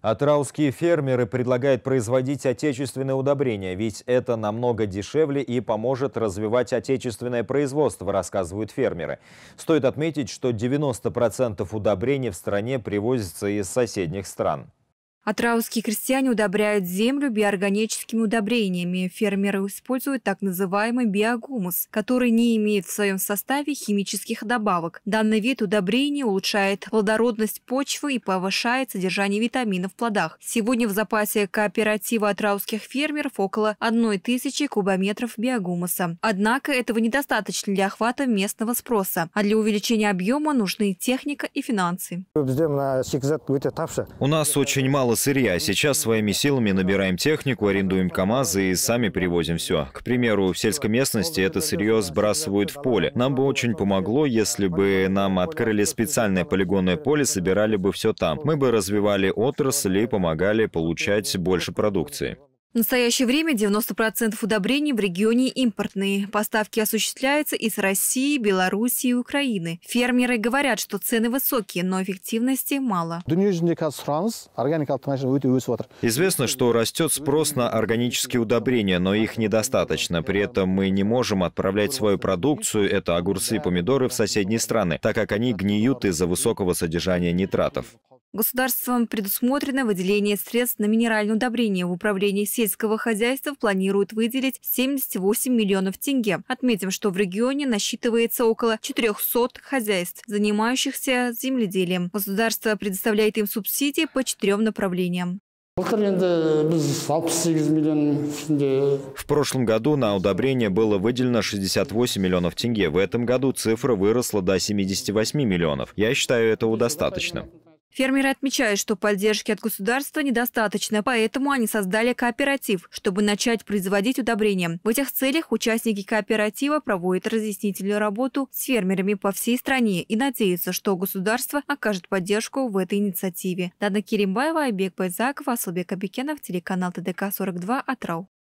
Атрауские фермеры предлагают производить отечественные удобрения, ведь это намного дешевле и поможет развивать отечественное производство, рассказывают фермеры. Стоит отметить, что 90% удобрений в стране привозится из соседних стран. Атраусские крестьяне удобряют землю биорганическими удобрениями. Фермеры используют так называемый биогумус, который не имеет в своем составе химических добавок. Данный вид удобрений улучшает плодородность почвы и повышает содержание витаминов в плодах. Сегодня в запасе кооператива атраусских фермеров около 1000 кубометров биогумуса. Однако этого недостаточно для охвата местного спроса, а для увеличения объема нужны техника и финансы. У нас очень мало мало сырья. Сейчас своими силами набираем технику, арендуем КАМАЗы и сами перевозим все. К примеру, в сельской местности это сырье сбрасывают в поле. Нам бы очень помогло, если бы нам открыли специальное полигонное поле, собирали бы все там. Мы бы развивали отрасль и помогали получать больше продукции. В настоящее время 90% удобрений в регионе импортные. Поставки осуществляются из России, Белоруссии и Украины. Фермеры говорят, что цены высокие, но эффективности мало. Известно, что растет спрос на органические удобрения, но их недостаточно. При этом мы не можем отправлять свою продукцию, это огурцы и помидоры, в соседние страны, так как они гниют из-за высокого содержания нитратов. Государством предусмотрено выделение средств на минеральное удобрение. В управлении сельского хозяйства планируют выделить 78 миллионов тенге. Отметим, что в регионе насчитывается около 400 хозяйств, занимающихся земледелием. Государство предоставляет им субсидии по четырем направлениям. В прошлом году на удобрение было выделено 68 миллионов тенге. В этом году цифра выросла до 78 миллионов. Я считаю, этого достаточно. Фермеры отмечают, что поддержки от государства недостаточно, поэтому они создали кооператив, чтобы начать производить удобрения. В этих целях участники кооператива проводят разъяснительную работу с фермерами по всей стране и надеются, что государство окажет поддержку в этой инициативе. Дана Керимбаева, Айбек Байзаков, Асылбек Абикенов, телеканал ТДК-42, Атрау.